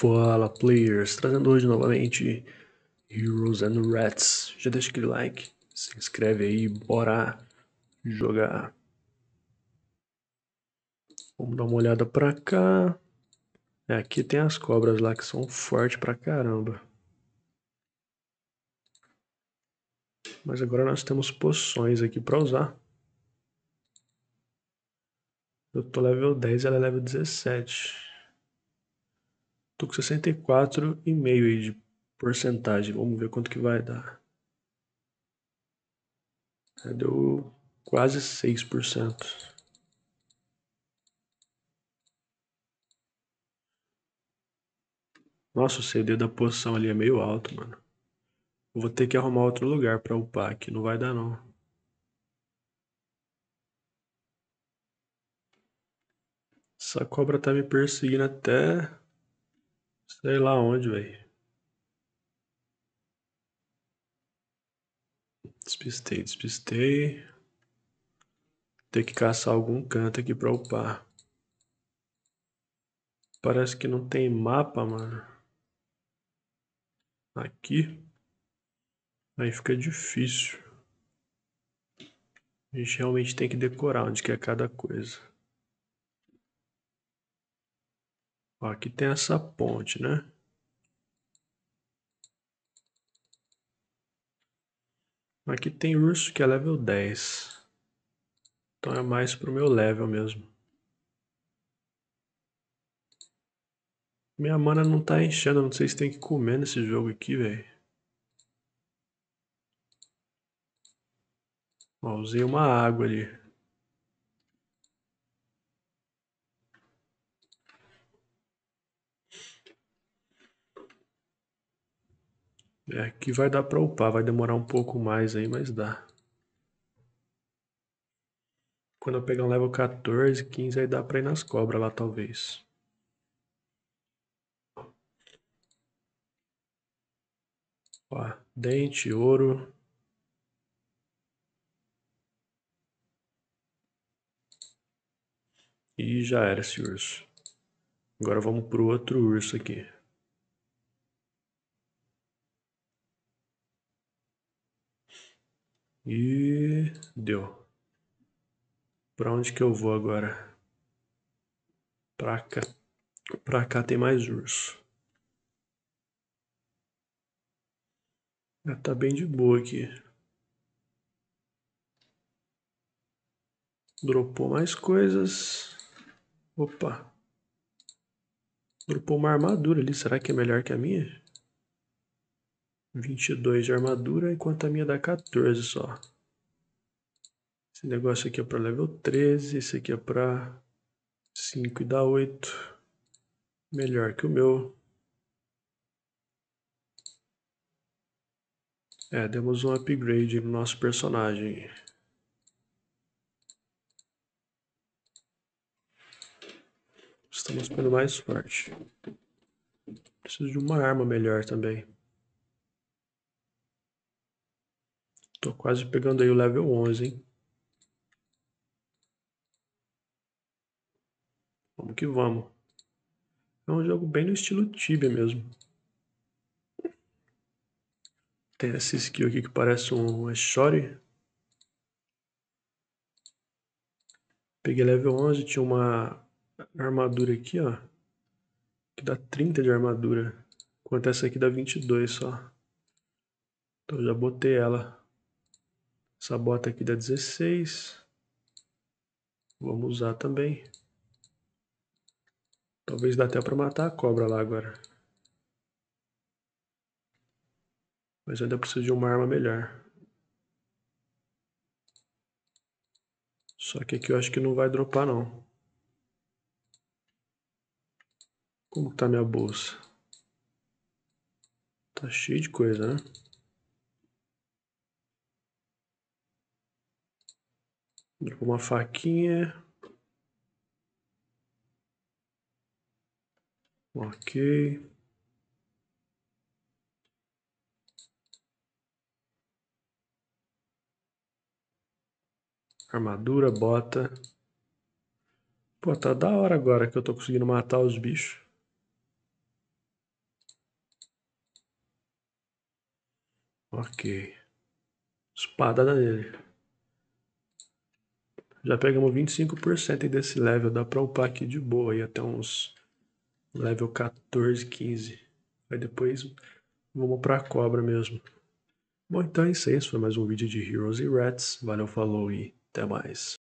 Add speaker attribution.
Speaker 1: Fala players, trazendo hoje novamente Heroes and Rats. Já deixa aquele like, se inscreve aí, bora jogar. Vamos dar uma olhada pra cá. É, aqui tem as cobras lá que são fortes pra caramba. Mas agora nós temos poções aqui pra usar. Eu tô level 10 ela é level 17. Tô com 64,5 aí de porcentagem. Vamos ver quanto que vai dar. É, deu quase 6%. Nossa, o CD da poção ali é meio alto, mano. Vou ter que arrumar outro lugar pra upar aqui. Não vai dar, não. Essa cobra tá me perseguindo até Sei lá onde, velho. Despistei, despistei. Tem que caçar algum canto aqui pra upar. Parece que não tem mapa, mano. Aqui. Aí fica difícil. A gente realmente tem que decorar onde que é cada coisa. Ó, aqui tem essa ponte, né? Aqui tem urso que é level 10. Então é mais pro meu level mesmo. Minha mana não tá enchendo, não sei se tem que comer nesse jogo aqui, velho. usei uma água ali. É, que vai dar para upar, vai demorar um pouco mais aí, mas dá. Quando eu pegar um level 14, 15, aí dá pra ir nas cobras lá, talvez. Ó, dente, ouro. E já era esse urso. Agora vamos pro outro urso aqui. E deu. Para onde que eu vou agora? Para cá. Para cá tem mais urso. Já ah, tá bem de boa aqui. Dropou mais coisas. Opa. Dropou uma armadura ali. Será que é melhor que a minha? 22 de armadura, enquanto a minha dá 14 só. Esse negócio aqui é para level 13, esse aqui é para 5 e dá 8. Melhor que o meu. É, demos um upgrade no nosso personagem. Estamos ficando mais forte. Preciso de uma arma melhor também. Tô quase pegando aí o level 11, hein? Vamos que vamos. É um jogo bem no estilo Tibia mesmo. Tem essa skill aqui que parece um Shore. Peguei level 11, tinha uma armadura aqui, ó. Que dá 30 de armadura. Enquanto essa aqui dá 22 só. Então já botei ela. Essa bota aqui dá 16. Vamos usar também. Talvez dê até para matar a cobra lá agora. Mas ainda preciso de uma arma melhor. Só que aqui eu acho que não vai dropar não. Como está minha bolsa? Tá cheio de coisa, né? uma faquinha. Ok. Armadura, bota. Pô, tá da hora agora que eu tô conseguindo matar os bichos. Ok. Espada nele já pegamos 25% desse level, dá para upar aqui de boa, e até uns level 14, 15. Aí depois vamos pra cobra mesmo. Bom, então é isso aí, esse foi mais um vídeo de Heroes e Rats. Valeu, falou e até mais.